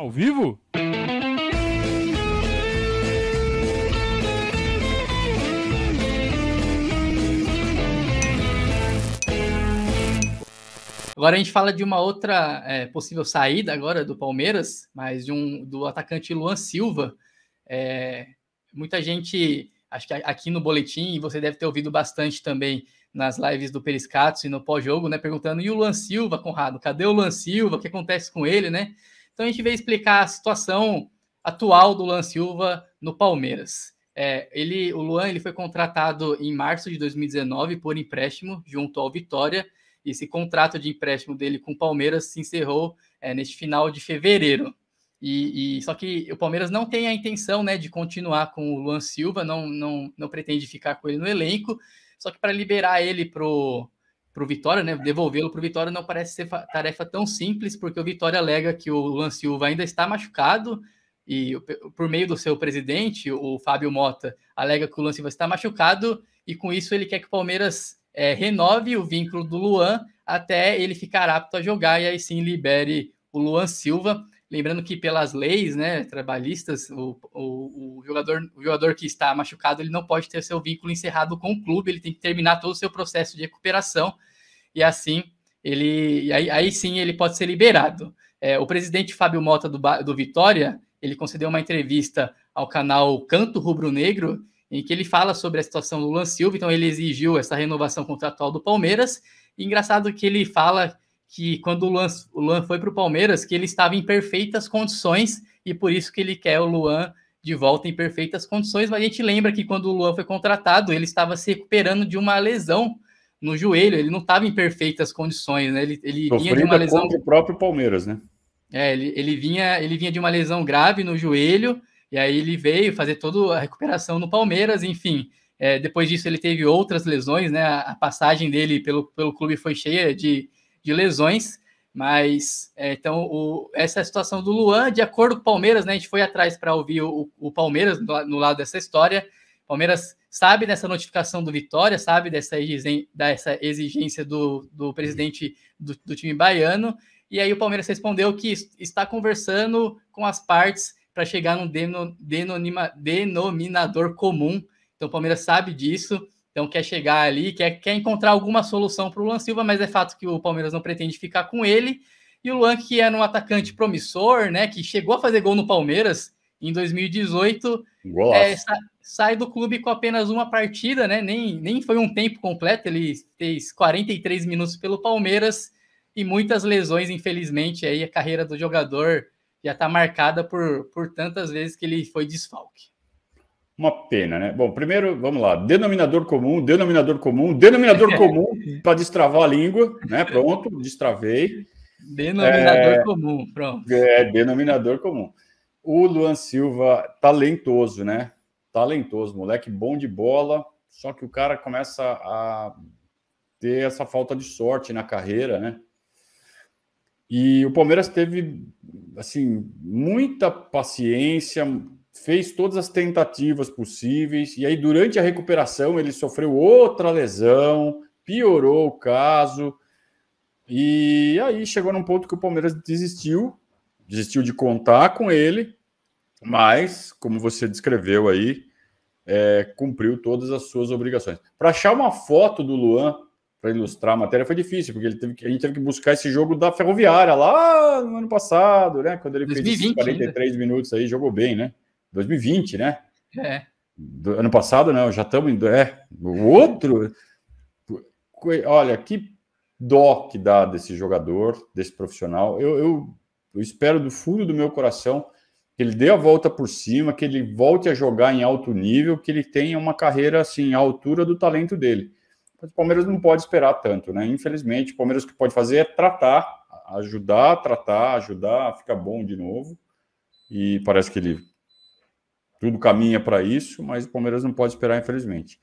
Ao vivo? Agora a gente fala de uma outra é, possível saída agora do Palmeiras, mas de um, do atacante Luan Silva. É, muita gente, acho que aqui no boletim, e você deve ter ouvido bastante também nas lives do Periscatos e no pós-jogo, né? Perguntando: e o Luan Silva, Conrado? Cadê o Luan Silva? O que acontece com ele, né? Então a gente veio explicar a situação atual do Luan Silva no Palmeiras. É, ele, o Luan ele foi contratado em março de 2019 por empréstimo junto ao Vitória. Esse contrato de empréstimo dele com o Palmeiras se encerrou é, neste final de fevereiro. E, e, só que o Palmeiras não tem a intenção né, de continuar com o Luan Silva, não, não, não pretende ficar com ele no elenco. Só que para liberar ele pro para o Vitória, né? Devolvê-lo para o Vitória não parece ser tarefa tão simples, porque o Vitória alega que o Luan Silva ainda está machucado e, por meio do seu presidente, o Fábio Mota, alega que o Luan Silva está machucado e, com isso, ele quer que o Palmeiras é, renove o vínculo do Luan até ele ficar apto a jogar e aí sim libere o Luan Silva. Lembrando que pelas leis, né, trabalhistas, o, o, o, jogador, o jogador que está machucado, ele não pode ter seu vínculo encerrado com o clube, ele tem que terminar todo o seu processo de recuperação e assim ele aí, aí sim ele pode ser liberado. É, o presidente Fábio Mota do, do Vitória, ele concedeu uma entrevista ao canal Canto Rubro Negro, em que ele fala sobre a situação do Luan Silva, então ele exigiu essa renovação contratual do Palmeiras. E engraçado que ele fala que quando o Luan, o Luan foi para o Palmeiras, que ele estava em perfeitas condições e por isso que ele quer o Luan de volta em perfeitas condições. Mas a gente lembra que quando o Luan foi contratado, ele estava se recuperando de uma lesão no joelho, ele não estava em perfeitas condições, né? Ele, ele vinha de uma lesão. do próprio Palmeiras, né? É, ele, ele, vinha, ele vinha de uma lesão grave no joelho, e aí ele veio fazer toda a recuperação no Palmeiras, enfim. É, depois disso, ele teve outras lesões, né? A, a passagem dele pelo, pelo clube foi cheia de, de lesões, mas é, então o, essa é a situação do Luan, de acordo com o Palmeiras, né? A gente foi atrás para ouvir o, o Palmeiras no, no, lado dessa história. Palmeiras sabe dessa notificação do Vitória, sabe dessa, dessa exigência do, do presidente do, do time baiano. E aí o Palmeiras respondeu que está conversando com as partes para chegar num denominador comum. Então o Palmeiras sabe disso. Então quer chegar ali, quer, quer encontrar alguma solução para o Luan Silva, mas é fato que o Palmeiras não pretende ficar com ele. E o Luan, que era é um atacante promissor, né? Que chegou a fazer gol no Palmeiras em 2018, é, sa sai do clube com apenas uma partida, né? Nem, nem foi um tempo completo, ele fez 43 minutos pelo Palmeiras e muitas lesões, infelizmente. Aí a carreira do jogador já está marcada por, por tantas vezes que ele foi desfalque. Uma pena, né? Bom, primeiro, vamos lá. Denominador comum, denominador comum, denominador comum para destravar a língua, né? Pronto, destravei. Denominador é... comum, pronto. É, denominador comum. O Luan Silva, talentoso, né? Talentoso, moleque bom de bola, só que o cara começa a ter essa falta de sorte na carreira, né? E o Palmeiras teve, assim, muita paciência, fez todas as tentativas possíveis, e aí durante a recuperação ele sofreu outra lesão, piorou o caso, e aí chegou num ponto que o Palmeiras desistiu, desistiu de contar com ele, mas, como você descreveu aí, é, cumpriu todas as suas obrigações. Para achar uma foto do Luan para ilustrar a matéria foi difícil, porque ele teve que, a gente teve que buscar esse jogo da Ferroviária lá no ano passado, né? Quando ele 2020, fez 43 ainda. Né? minutos aí, jogou bem, né? 2020, né? É. Do, ano passado, não, né, já estamos em. É, o outro. Olha, que dó que dá desse jogador, desse profissional. Eu, eu, eu, espero do fundo do meu coração que ele dê a volta por cima, que ele volte a jogar em alto nível, que ele tenha uma carreira assim à altura do talento dele. Mas o Palmeiras não pode esperar tanto, né? Infelizmente, o Palmeiras o que pode fazer é tratar, ajudar a tratar, ajudar a ficar bom de novo. E parece que ele tudo caminha para isso, mas o Palmeiras não pode esperar, infelizmente.